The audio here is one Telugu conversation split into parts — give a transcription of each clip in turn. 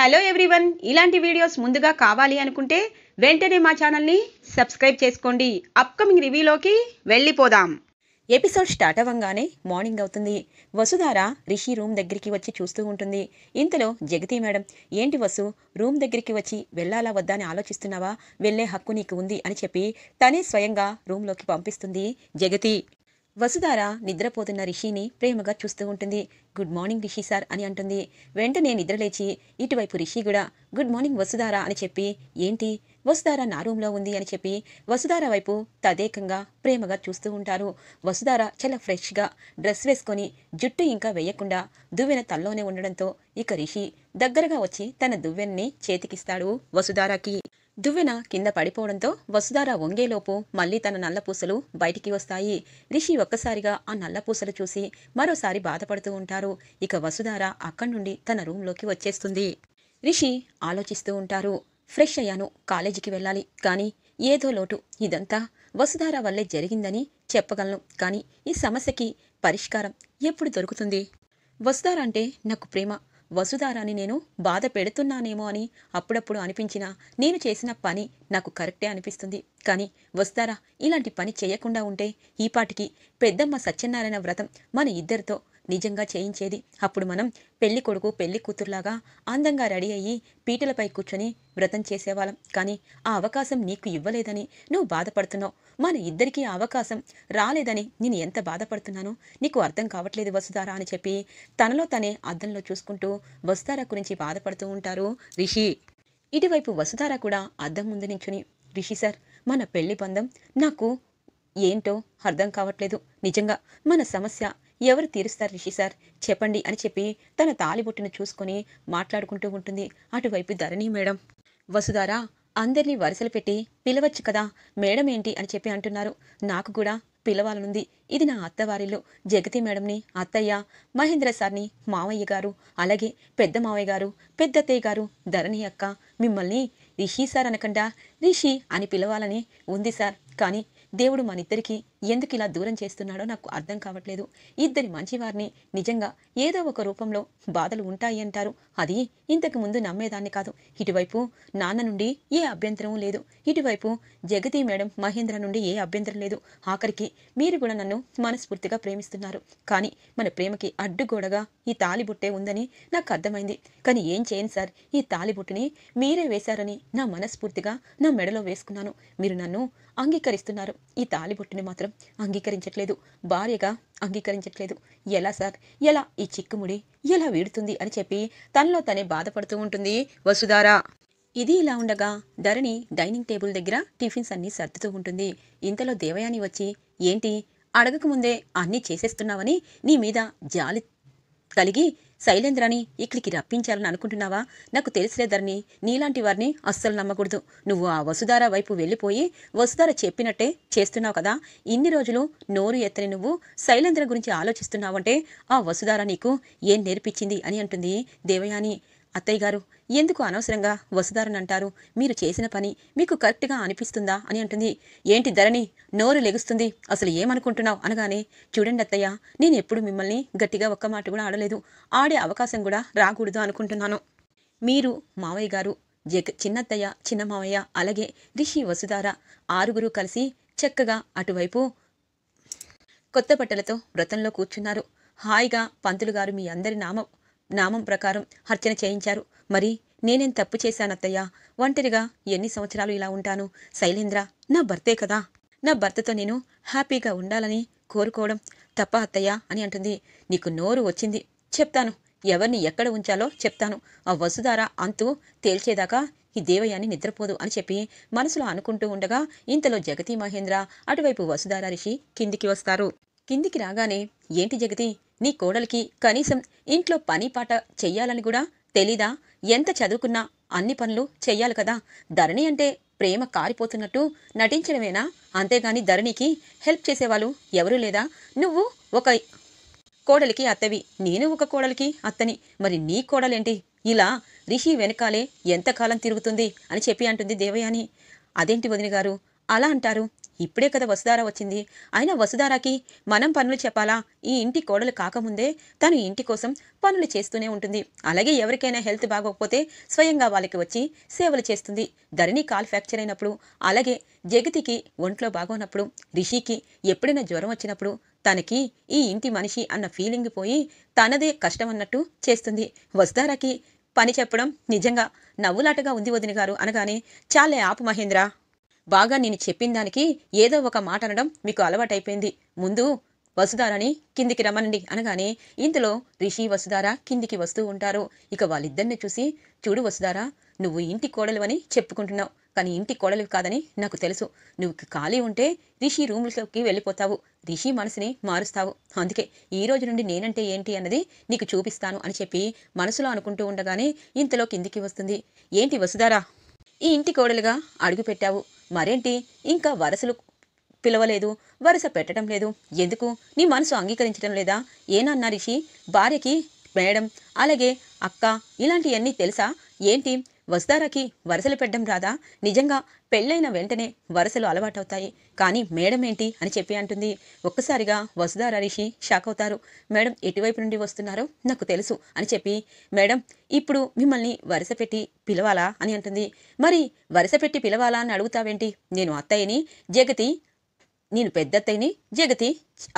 హలో ఎవ్రీవన్ ఇలాంటి వీడియోస్ ముందుగా కావాలి అనుకుంటే వెంటనే మా ఛానల్ని సబ్స్క్రైబ్ చేసుకోండి అప్కమింగ్ రివ్యూలోకి వెళ్ళిపోదాం ఎపిసోడ్ స్టార్ట్ అవ్వంగానే మార్నింగ్ అవుతుంది వసుధార రిషి రూమ్ దగ్గరికి వచ్చి చూస్తూ ఉంటుంది ఇంతలో జగతి మేడం ఏంటి వసు రూమ్ దగ్గరికి వచ్చి వెళ్ళాలా వద్దా అని ఆలోచిస్తున్నావా వెళ్ళే హక్కు నీకు ఉంది అని చెప్పి తనే స్వయంగా రూమ్లోకి పంపిస్తుంది జగతి వసుధార నిద్రపోతున్న రిషిని ప్రేమగా చూస్తూ ఉంటుంది గుడ్ మార్నింగ్ రిషి సార్ అని అంటుంది వెంటనే నిద్రలేచి ఇటువైపు రిషి కూడా గుడ్ మార్నింగ్ వసుధార అని చెప్పి ఏంటి వసుధార నా రూమ్లో ఉంది అని చెప్పి వసుధార వైపు తదేకంగా ప్రేమగా చూస్తూ ఉంటారు వసుధార చాలా ఫ్రెష్గా డ్రెస్ వేసుకొని జుట్టు ఇంకా వేయకుండా దువ్వెన తల్లోనే ఉండడంతో ఇక రిషి దగ్గరగా వచ్చి తన దువ్వెన్ని చేతికిస్తాడు వసుధారాకి దువ్వెన కింద పడిపోవడంతో వసుధార వంగేలోపు మళ్లీ తన నల్లపూసలు బయటికి వస్తాయి రిషి ఒక్కసారిగా ఆ నల్లపూసలు చూసి మరోసారి బాధపడుతూ ఉంటారు ఇక వసుధార అక్కడి నుండి తన రూంలోకి వచ్చేస్తుంది రిషి ఆలోచిస్తూ ఉంటారు ఫ్రెష్ అయ్యాను కాలేజీకి వెళ్ళాలి కానీ ఏదో లోటు ఇదంతా వసుధార వల్లే జరిగిందని చెప్పగలను కానీ ఈ సమస్యకి పరిష్కారం ఎప్పుడు దొరుకుతుంది వసుధార అంటే నాకు ప్రేమ వసుధారాని నేను బాధ పెడుతున్నానేమో అని అప్పుడప్పుడు అనిపించినా నేను చేసిన పని నాకు కరెక్టే అనిపిస్తుంది కానీ వస్తారా ఇలాంటి పని చేయకుండా ఉంటే ఈపాటికి పెద్దమ్మ సత్యనారాయణ వ్రతం మన ఇద్దరితో నిజంగా చేయించేది అప్పుడు మనం పెళ్లి కొడుకు పెళ్లి కూతురులాగా అందంగా రెడీ అయ్యి పీటలపై కూర్చొని వ్రతం చేసేవాళ్ళం కానీ ఆ అవకాశం నీకు ఇవ్వలేదని నువ్వు బాధపడుతున్నావు మన ఇద్దరికీ అవకాశం రాలేదని నేను ఎంత బాధపడుతున్నానో నీకు అర్థం కావట్లేదు వసుధారా అని చెప్పి తనలో తనే అద్దంలో చూసుకుంటూ వసుధార గురించి బాధపడుతూ ఉంటారు రిషి ఇటువైపు వసుధార కూడా అద్దం ముందు నించుని రిషి సార్ మన పెళ్లి బంధం నాకు ఏంటో అర్థం కావట్లేదు నిజంగా మన సమస్య ఎవరు తీరుస్తారు రిషి సార్ చెప్పండి అని చెప్పి తన తాలిబొట్టును చూసుకొని మాట్లాడుకుంటూ ఉంటుంది అటువైపు ధరణి మేడం వసుధారా అందరినీ వరుసలు పెట్టి పిలవచ్చు కదా మేడం ఏంటి అని చెప్పి అంటున్నారు నాకు కూడా పిలవాలనుంది ఇది నా అత్తవారిల్లు జగతి మేడంని అత్తయ్య మహేంద్ర సార్ని మావయ్య గారు అలాగే పెద్ద మావయ్య గారు పెద్దత్తయ్య గారు ధరణి అక్క మిమ్మల్ని రిషి సార్ అనకుండా రిషి అని పిలవాలని ఉంది సార్ కానీ దేవుడు మనిద్దరికీ ఎందుకు ఇలా దూరం చేస్తున్నాడో నాకు అర్థం కావట్లేదు ఇద్దరి మంచివారిని నిజంగా ఏదో ఒక రూపంలో బాధలు ఉంటాయి అంటారు అది ఇంతకు ముందు నమ్మేదాన్ని కాదు ఇటువైపు నాన్న నుండి ఏ అభ్యంతరం లేదు ఇటువైపు జగతి మేడం మహేంద్ర నుండి ఏ అభ్యంతరం లేదు ఆఖరికి మీరు కూడా నన్ను మనస్ఫూర్తిగా ప్రేమిస్తున్నారు కానీ మన ప్రేమకి అడ్డుగోడగా ఈ తాలిబుట్టే ఉందని నాకు అర్థమైంది కానీ ఏం చేయను సార్ ఈ తాలిబుట్టిని మీరే వేశారని నా మనస్ఫూర్తిగా నా మెడలో వేసుకున్నాను మీరు నన్ను అంగీకరిస్తున్నారు ఈ తాలిబుట్టిని మాత్రం మాత్రం అంగీకరించట్లేదు భార్యగా అంగీకరించట్లేదు ఎలా సార్ ఎలా ఈ చిక్కుముడి ఎలా వీడుతుంది అని చెప్పి తనలో తనే బాధపడుతూ ఉంటుంది వసుధారా ఇది ఇలా ఉండగా ధరణి డైనింగ్ టేబుల్ దగ్గర టిఫిన్స్ అన్నీ సర్దుతూ ఉంటుంది ఇంతలో దేవయాని వచ్చి ఏంటి అడగకముందే అన్నీ చేసేస్తున్నావని నీ మీద జాలి కలిగి శైలేంద్రని ఇక్కడికి రప్పించాలని అనుకుంటున్నావా నాకు తెలిసిలేదరని నీలాంటి వారిని అస్సలు నమ్మకూడదు నువ్వు ఆ వసుధార వైపు వెళ్ళిపోయి వసుధార చెప్పినట్టే చేస్తున్నావు కదా ఇన్ని రోజులు నోరు ఎత్తని నువ్వు శైలేంద్ర గురించి ఆలోచిస్తున్నావంటే ఆ వసుధార నీకు ఏం నేర్పించింది అని అంటుంది దేవయాని అత్తయ్య గారు ఎందుకు అనవసరంగా వసుదారని అంటారు మీరు చేసిన పని మీకు కరెక్ట్గా అనిపిస్తుందా అని అంటుంది ఏంటి ధరణి నోరు లెగుస్తుంది అసలు ఏమనుకుంటున్నావు అనగానే చూడండి అత్తయ్య నేను ఎప్పుడు మిమ్మల్ని గట్టిగా ఒక్క మాట కూడా ఆడలేదు ఆడే అవకాశం కూడా రాకూడదు అనుకుంటున్నాను మీరు మావయ్య గారు జగ చిన్నత్తయ్య చిన్న మావయ్య అలాగే రిషి వసుధార ఆరుగురు కలిసి చక్కగా అటువైపు కొత్త బట్టలతో వ్రతంలో కూర్చున్నారు హాయిగా పంతులు గారు మీ అందరి నామం నామం ప్రకారం హర్చన చేయించారు మరి నేనేం తప్పు చేశానత్తయ్యా ఒంటరిగా ఎన్ని సంవత్సరాలు ఇలా ఉంటాను శైలేంద్ర నా భర్తే కదా నా భర్తతో నేను హ్యాపీగా ఉండాలని కోరుకోవడం తప్ప అత్తయ్య అని అంటుంది నీకు నోరు వచ్చింది చెప్తాను ఎవరిని ఎక్కడ ఉంచాలో చెప్తాను ఆ వసుధార అంతు తేల్చేదాకా ఈ దేవయాన్ని నిద్రపోదు అని చెప్పి మనసులో అనుకుంటూ ఉండగా ఇంతలో జగతి మహేంద్ర అటువైపు వసుధార రిషి కిందికి వస్తారు కిందికి రాగానే ఏంటి జగతి నీ కోడలికి కనీసం ఇంట్లో పని పాట చెయ్యాలని కూడా తెలీదా ఎంత చదువుకున్నా అన్ని పనులు చెయ్యాలి కదా ధరణి అంటే ప్రేమ కారిపోతున్నట్టు నటించడమేనా అంతేగాని ధరణికి హెల్ప్ చేసేవాళ్ళు ఎవరూ లేదా నువ్వు ఒక కోడలికి అత్తవి నేను ఒక కోడలికి అత్తని మరి నీ కోడలేంటి ఇలా రిషి వెనకాలే ఎంతకాలం తిరుగుతుంది అని చెప్పి అంటుంది దేవయాని అదేంటి వదిన గారు అలా అంటారు ఇప్పుడే కదా వసుధార వచ్చింది అయినా వసుధారాకి మనం పనులు చెప్పాలా ఈ ఇంటి కోడలు కాకముందే తను ఇంటి కోసం పనులు చేస్తూనే ఉంటుంది అలాగే ఎవరికైనా హెల్త్ బాగోకపోతే స్వయంగా వాళ్ళకి వచ్చి సేవలు చేస్తుంది ధరణి కాల్ ఫ్రాక్చర్ అయినప్పుడు అలాగే జగతికి ఒంట్లో బాగోనప్పుడు రిషికి ఎప్పుడైనా జ్వరం వచ్చినప్పుడు తనకి ఈ ఇంటి మనిషి అన్న ఫీలింగ్ పోయి తనదే కష్టం అన్నట్టు చేస్తుంది వసుధారాకి పని చెప్పడం నిజంగా నవ్వులాటగా ఉంది వదిన గారు అనగానే చాలే ఆపు మహేంద్ర బాగా నేను చెప్పిన దానికి ఏదో ఒక మాట అనడం మీకు అలవాటైపోయింది ముందు వసుధారని కిందికి రమ్మనండి అనగానే ఇంతలో రిషి వసుధార కిందికి వస్తూ ఉంటారు ఇక వాళ్ళిద్దరిని చూసి చూడు వసుధార నువ్వు ఇంటి కోడలు అని చెప్పుకుంటున్నావు కానీ ఇంటి కోడలు కాదని నాకు తెలుసు నువ్వు ఖాళీ ఉంటే రిషి రూమ్లోకి వెళ్ళిపోతావు రిషి మనసుని మారుస్తావు అందుకే ఈ రోజు నుండి నేనంటే ఏంటి అన్నది నీకు చూపిస్తాను అని చెప్పి మనసులో అనుకుంటూ ఉండగానే ఇంతలో కిందికి వస్తుంది ఏంటి వసుధారా ఈ ఇంటి కోడలుగా అడుగుపెట్టావు మరేంటి ఇంకా వరసలు పిలవలేదు వరుస పెట్టడం లేదు ఎందుకు నీ మనసు అంగీకరించడం లేదా ఏనన్నా రిషి భార్యకి మేడం అలాగే అక్క ఇలాంటివన్నీ తెలుసా ఏంటి వస్తారాకి వరసలు పెట్టడం రాదా నిజంగా పెళ్ళైన వెంటనే వరసలు అలవాటవుతాయి కానీ మేడం ఏంటి అని చెప్పి అంటుంది ఒక్కసారిగా వసుధార రిషి షాక్ అవుతారు మేడం ఎటువైపు నుండి వస్తున్నారో నాకు తెలుసు అని చెప్పి మేడం ఇప్పుడు మిమ్మల్ని వరుస పెట్టి పిలవాలా అని అంటుంది మరి వరుస పెట్టి పిలవాలా అని అడుగుతావేంటి నేను అత్తయ్యని జగతి నేను పెద్దత్తయ్యని జగతి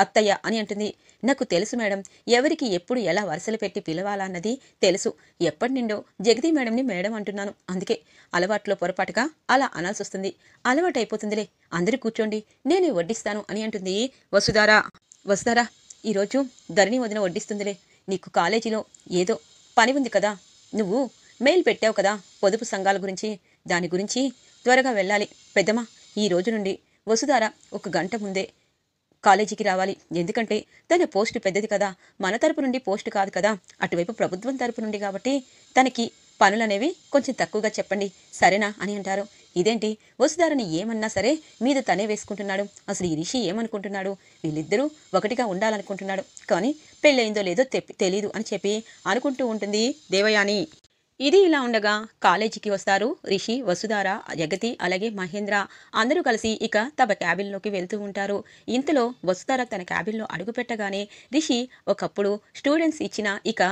అత్తయ్య అని అంటుంది నాకు తెలుసు మేడం ఎవరికి ఎప్పుడు ఎలా వరుసలు పెట్టి పిలవాలన్నది తెలుసు ఎప్పటి నుండో జగదీ మేడంని మేడం అంటున్నాను అందుకే అలవాట్లో పొరపాటుగా అలా అనాల్సి వస్తుంది అలవాటైపోతుందిలే అందరూ కూర్చోండి నేనే వడ్డిస్తాను అని అంటుంది వసుధారా వసుధారా ఈరోజు ధరణి వదిన వడ్డిస్తుందిలే నీకు కాలేజీలో ఏదో పని ఉంది కదా నువ్వు మెయిల్ పెట్టావు కదా పొదుపు సంఘాల గురించి దాని గురించి త్వరగా వెళ్ళాలి పెద్దమ్మ ఈ రోజు నుండి వసుధార ఒక గంట ముందే కాలేజీకి రావాలి ఎందుకంటే తన పోస్టు పెద్దది కదా మన తరపు నుండి పోస్టు కాదు కదా అటువైపు ప్రభుత్వం తరపు నుండి కాబట్టి తనకి పనులనేవి కొంచెం తక్కువగా చెప్పండి సరేనా అని అంటారు ఇదేంటి వసుధారని ఏమన్నా సరే మీద తనే వేసుకుంటున్నాడు అసలు ఈ రిషి ఏమనుకుంటున్నాడు వీళ్ళిద్దరూ ఒకటిగా ఉండాలనుకుంటున్నాడు కానీ పెళ్ళయిందో లేదో తెలియదు అని చెప్పి అనుకుంటూ ఉంటుంది దేవయాని ఇది ఇలా ఉండగా కాలేజీకి వస్తారు రిషి వసుధార జగతి అలాగే మహేంద్ర అందరూ కలిసి ఇక తమ క్యాబిన్లోకి వెళ్తూ ఉంటారు ఇంతలో వసుధార తన క్యాబిన్లో అడుగుపెట్టగానే రిషి ఒకప్పుడు స్టూడెంట్స్ ఇచ్చిన ఇక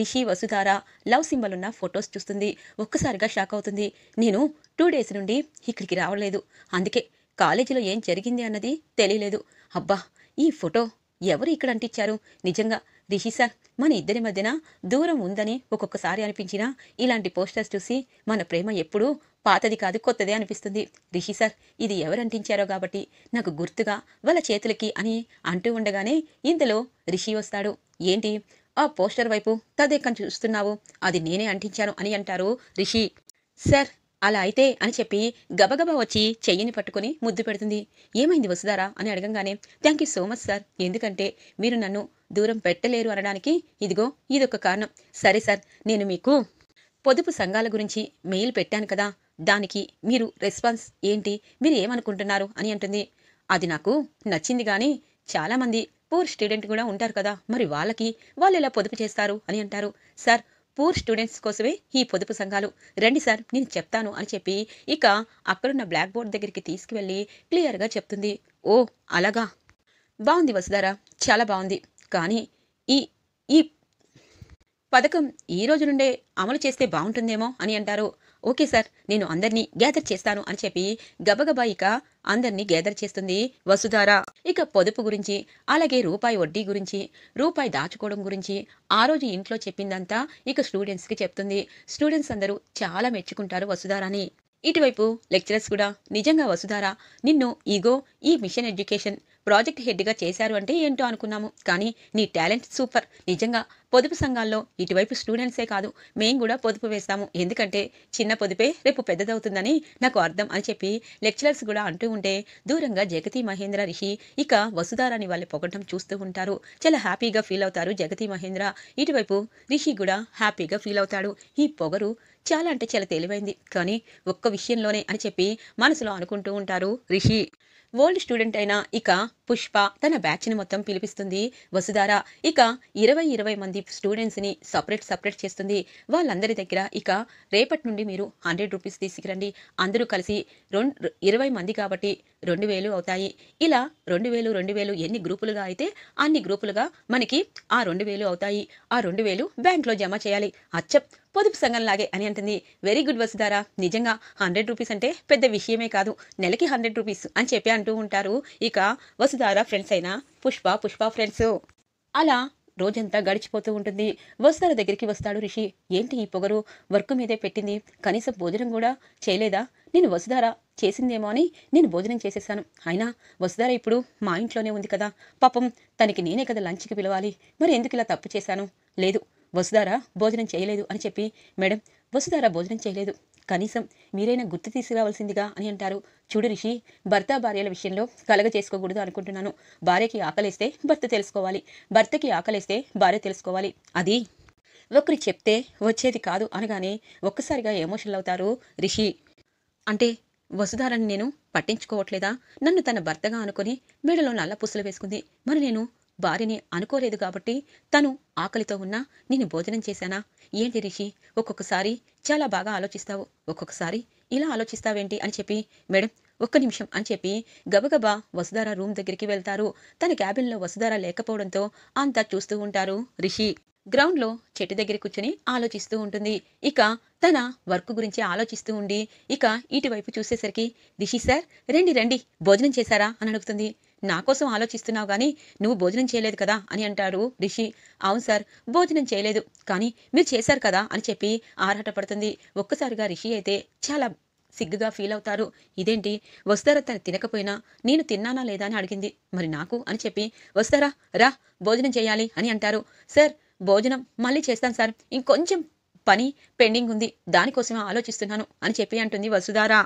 రిషి వసుధార లవ్ సింబల్ ఉన్న ఫొటోస్ చూస్తుంది ఒక్కసారిగా షాక్ అవుతుంది నేను టూ డేస్ నుండి ఇక్కడికి రావలేదు అందుకే కాలేజీలో ఏం జరిగింది అన్నది తెలియలేదు అబ్బా ఈ ఫోటో ఎవరు ఇక్కడ అంటించారు నిజంగా రిషి సార్ మన ఇద్దరి మధ్యన దూరం ఉందని ఒక్కొక్కసారి అనిపించినా ఇలాంటి పోస్టర్స్ చూసి మన ప్రేమ ఎప్పుడూ పాతది కాదు కొత్తదే అనిపిస్తుంది రిషి సార్ ఇది ఎవరు అంటించారో కాబట్టి నాకు గుర్తుగా వాళ్ళ చేతులకి అని అంటూ ఉండగానే ఇందులో రిషి వస్తాడు ఏంటి ఆ పోస్టర్ వైపు తదేకం చూస్తున్నావు అది నేనే అంటించాను అని అంటారు రిషి సార్ అలా అయితే అని చెప్పి గబగబా వచ్చి చెయ్యిని పట్టుకుని ముద్దు పెడుతుంది ఏమైంది వసుధారా అని అడగంగానే thank you so much sir ఎందుకంటే మీరు నన్ను దూరం పెట్టలేరు అనడానికి ఇదిగో ఇదొక కారణం సరే సార్ నేను మీకు పొదుపు సంఘాల గురించి మెయిల్ పెట్టాను కదా దానికి మీరు రెస్పాన్స్ ఏంటి మీరు ఏమనుకుంటున్నారు అని అంటుంది అది నాకు నచ్చింది కానీ చాలామంది పూర్ స్టూడెంట్ కూడా ఉంటారు కదా మరి వాళ్ళకి వాళ్ళు ఎలా పొదుపు చేస్తారు అని అంటారు సార్ పూర్ స్టూడెంట్స్ కోసమే ఈ పొదుపు సంఘాలు రండి సార్ నేను చెప్తాను అని చెప్పి ఇక అక్కడున్న బ్లాక్ బోర్డ్ దగ్గరికి తీసుకువెళ్ళి క్లియర్గా చెప్తుంది ఓ అలాగా బాగుంది వసుధార చాలా బాగుంది కానీ ఈ ఈ పథకం ఈ రోజు నుండే అమలు చేస్తే బాగుంటుందేమో అని అంటారు ఓకే సార్ నేను అందరినీ గ్యాదర్ చేస్తాను అని చెప్పి గబగబా ఇక అందరినీ గ్యాదర్ చేస్తుంది వసుధార ఇక పొదుపు గురించి అలాగే రూపాయి వడ్డీ గురించి రూపాయి దాచుకోవడం గురించి ఆ రోజు ఇంట్లో చెప్పిందంతా ఇక స్టూడెంట్స్కి చెప్తుంది స్టూడెంట్స్ అందరూ చాలా మెచ్చుకుంటారు వసుధారని ఇటువైపు లెక్చరర్స్ కూడా నిజంగా వసుధార నిన్ను ఈగో ఈ మిషన్ ఎడ్యుకేషన్ ప్రాజెక్ట్ హెడ్గా చేశారు అంటే ఏంటో అనుకున్నాము కానీ నీ టాలెంట్ సూపర్ నిజంగా పొదుపు సంఘాల్లో ఇటువైపు స్టూడెంట్సే కాదు మేము కూడా పొదుపు వేస్తాము ఎందుకంటే చిన్న పొదుపే రేపు పెద్దదవుతుందని నాకు అర్థం అని చెప్పి లెక్చరర్స్ కూడా అంటూ ఉంటే దూరంగా జగతి మహేంద్ర రిషి ఇక వసుధారాని వాళ్ళు పొగటం చూస్తూ ఉంటారు చాలా హ్యాపీగా ఫీల్ అవుతారు జగతి మహేంద్ర ఇటువైపు రిషి కూడా హ్యాపీగా ఫీల్ అవుతాడు ఈ పొగరు చాలా అంటే చాలా తెలివైంది కానీ ఒక్క విషయంలోనే అని చెప్పి మనసులో అనుకుంటూ ఉంటారు రిషి ఓల్డ్ స్టూడెంట్ అయినా ఇక పుష్ప తన బ్యాచ్ని మొత్తం పిలిపిస్తుంది వసుధార ఇక ఇరవై ఇరవై మంది స్టూడెంట్స్ని సపరేట్ సపరేట్ చేస్తుంది వాళ్ళందరి దగ్గర ఇక రేపటి నుండి మీరు హండ్రెడ్ రూపీస్ తీసుకురండి అందరూ కలిసి రెండు ఇరవై మంది కాబట్టి రెండు వేలు అవుతాయి ఇలా రెండు వేలు రెండు వేలు ఎన్ని గ్రూపులుగా అయితే అన్ని గ్రూపులుగా మనకి ఆ రెండు వేలు అవుతాయి ఆ రెండు వేలు బ్యాంక్లో జమ చేయాలి అచ్చప్ పొదుపు సంఘంలాగే అని అంటుంది వెరీ గుడ్ వసుధారా నిజంగా హండ్రెడ్ రూపీస్ అంటే పెద్ద విషయమే కాదు నెలకి హండ్రెడ్ రూపీస్ అని చెప్పి అంటూ ఉంటారు ఇక వసు వసుధార ఫ్రెండ్స్ అయిన పుష్ప పుష్ప ఫ్రెండ్స్ అలా రోజంతా గడిచిపోతూ ఉంటుంది వసుధార దగ్గరికి వస్తాడు రిషి ఏంటి ఈ పొగరు వర్క్ మీదే పెట్టింది కనీసం భోజనం కూడా చేయలేదా నేను వసుధార చేసిందేమో అని నేను భోజనం చేసేసాను అయినా వసుధార ఇప్పుడు మా ఇంట్లోనే ఉంది కదా పాపం తనకి నేనే కదా లంచ్కి పిలవాలి మరి ఎందుకు ఇలా తప్పు చేశాను లేదు వసుధార భోజనం చేయలేదు అని చెప్పి మేడం వసుధార భోజనం చేయలేదు కనీసం మీరైనా గుర్తు తీసుకురావాల్సిందిగా అని అంటారు చూడు రిషి భర్త భార్యల విషయంలో కలగ చేసుకోకూడదు అనుకుంటున్నాను భార్యకి ఆకలేస్తే భర్త తెలుసుకోవాలి భర్తకి ఆకలేస్తే భార్య తెలుసుకోవాలి అది ఒకరు చెప్తే వచ్చేది కాదు అనగానే ఒక్కసారిగా ఎమోషనల్ అవుతారు రిషి అంటే వసుధారని నేను పట్టించుకోవట్లేదా నన్ను తన భర్తగా అనుకుని మెడలో నల్ల పుసలు వేసుకుంది మరి నేను భార్యని అనుకోలేదు కాబట్టి తను ఆకలితో ఉన్నా నేను భోజనం చేశానా ఏంటి రిషి ఒక్కొక్కసారి చాలా బాగా ఆలోచిస్తావు ఒక్కొక్కసారి ఇలా ఆలోచిస్తావేంటి అని చెప్పి మేడం ఒక్క నిమిషం అని చెప్పి గబగబా వసుధార రూమ్ దగ్గరికి వెళ్తారు తన క్యాబిన్లో వసుధార లేకపోవడంతో అంతా చూస్తూ ఉంటారు రిషి గ్రౌండ్లో చెట్టు దగ్గర కూర్చుని ఆలోచిస్తూ ఉంటుంది ఇక తన వర్క్ గురించి ఆలోచిస్తూ ఉండి ఇక ఇటువైపు చూసేసరికి రిషి సార్ రండి రండి భోజనం చేశారా అని అడుగుతుంది నా కోసం ఆలోచిస్తున్నావు కానీ నువ్వు భోజనం చేయలేదు కదా అని అంటాడు రిషి అవును సార్ భోజనం చేయలేదు కానీ మీరు చేశారు కదా అని చెప్పి పడుతుంది ఒక్కసారిగా రిషి అయితే చాలా సిగ్గుగా ఫీల్ అవుతారు ఇదేంటి వస్తారా తను తినకపోయినా నేను తిన్నానా లేదా అని అడిగింది మరి నాకు అని చెప్పి వస్తారా రా భోజనం చేయాలి అని అంటారు సార్ భోజనం మళ్ళీ చేస్తాను సార్ ఇంకొంచెం పని పెండింగ్ ఉంది దానికోసమే ఆలోచిస్తున్నాను అని చెప్పి అంటుంది వసుధారా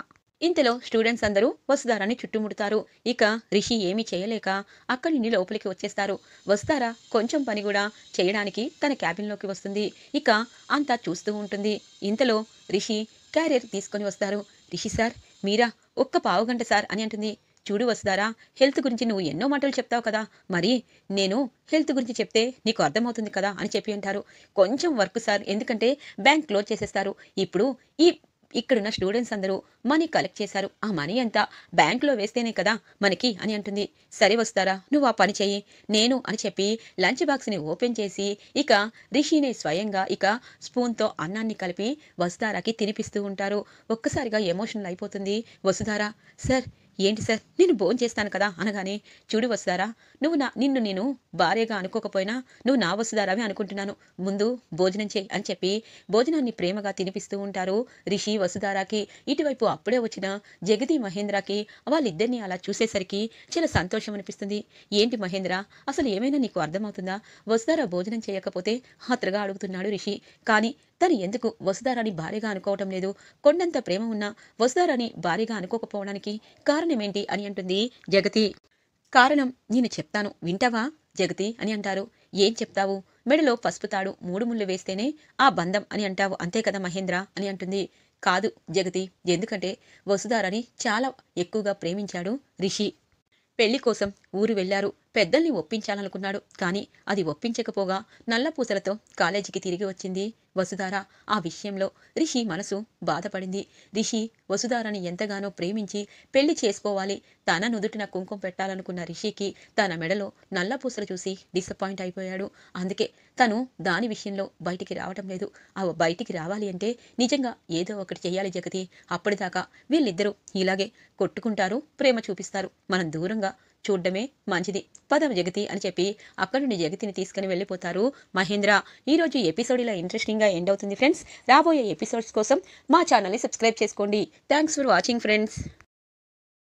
ఇంతలో స్టూడెంట్స్ అందరూ వసుధారాన్ని చుట్టుముడతారు ఇక రిషి ఏమీ చేయలేక అక్కడి నుండి లోపలికి వచ్చేస్తారు వస్తారా కొంచెం పని కూడా చేయడానికి తన క్యాబిన్లోకి వస్తుంది ఇక అంతా చూస్తూ ఉంటుంది ఇంతలో రిషి క్యారియర్ తీసుకొని వస్తారు రిషి సార్ మీరా ఒక్క పావు గంట సార్ అని అంటుంది చూడు వస్తారా హెల్త్ గురించి నువ్వు ఎన్నో మాటలు చెప్తావు కదా మరి నేను హెల్త్ గురించి చెప్తే నీకు అర్థమవుతుంది కదా అని చెప్పి అంటారు కొంచెం వర్క్ సార్ ఎందుకంటే బ్యాంక్ క్లోజ్ చేసేస్తారు ఇప్పుడు ఈ ఇక్కడున్న స్టూడెంట్స్ అందరూ మనీ కలెక్ట్ చేశారు ఆ మనీ అంతా బ్యాంకులో వేస్తేనే కదా మనకి అని అంటుంది సరే వస్తారా నువ్వు ఆ పని చెయ్యి నేను అని చెప్పి లంచ్ బాక్స్ని ఓపెన్ చేసి ఇక రిషిని స్వయంగా ఇక స్పూన్తో అన్నాన్ని కలిపి వసుధారాకి తినిపిస్తూ ఉంటారు ఒక్కసారిగా ఎమోషనల్ అయిపోతుంది వసుధారా సార్ ఏంటి సార్ నేను భోజనం చేస్తాను కదా అనగానే చూడు వస్తారా నువ్వు నా నిన్ను నేను భార్యగా అనుకోకపోయినా నువ్వు నా వస్తుదారావి అనుకుంటున్నాను ముందు భోజనం చేయి అని చెప్పి భోజనాన్ని ప్రేమగా తినిపిస్తూ ఉంటారు రిషి వసుధారాకి ఇటువైపు అప్పుడే వచ్చిన జగది మహేంద్రకి వాళ్ళిద్దరిని అలా చూసేసరికి చాలా సంతోషం అనిపిస్తుంది ఏంటి మహేంద్ర అసలు ఏమైనా నీకు అర్థమవుతుందా వసుధారా భోజనం చేయకపోతే హత్రగా అడుగుతున్నాడు రిషి కానీ తను ఎందుకు వసుధారాని భార్యగా అనుకోవటం లేదు కొండంత ప్రేమ ఉన్నా వసుధారాని భార్యగా అనుకోకపోవడానికి కారణమేంటి అని అంటుంది జగతి కారణం నేను చెప్తాను వింటావా జగతి అని అంటారు ఏం చెప్తావు మెడలో పసుపు తాడు మూడు ముళ్ళు వేస్తేనే ఆ బంధం అని అంటావు అంతే కదా మహేంద్ర అని అంటుంది కాదు జగతి ఎందుకంటే వసుధారని చాలా ఎక్కువగా ప్రేమించాడు రిషి పెళ్లి కోసం ఊరు వెళ్లారు పెద్దల్ని ఒప్పించాలనుకున్నాడు కానీ అది ఒప్పించకపోగా నల్లపూసలతో కాలేజీకి తిరిగి వచ్చింది వసుధార ఆ విషయంలో రిషి మనసు బాధపడింది రిషి వసుధారని ఎంతగానో ప్రేమించి పెళ్లి చేసుకోవాలి తన నుదుటిన కుంకుమ పెట్టాలనుకున్న రిషికి తన మెడలో నల్లపూసలు చూసి డిసప్పాయింట్ అయిపోయాడు అందుకే తను దాని విషయంలో బయటికి రావటం లేదు ఆ బయటికి రావాలి అంటే నిజంగా ఏదో ఒకటి చేయాలి జగతి అప్పటిదాకా వీళ్ళిద్దరూ ఇలాగే కొట్టుకుంటారు ప్రేమ చూపిస్తారు మనం దూరంగా చూడడమే మంచిది పదం జగతి అని చెప్పి అక్కడి నుండి జగతిని తీసుకుని వెళ్ళిపోతారు మహేంద్ర ఈరోజు ఎపిసోడ్ ఇలా ఇంట్రెస్టింగ్గా ఎండ్ అవుతుంది ఫ్రెండ్స్ రాబోయే ఎపిసోడ్స్ కోసం మా ఛానల్ని సబ్స్క్రైబ్ చేసుకోండి థ్యాంక్స్ ఫర్ వాచింగ్ ఫ్రెండ్స్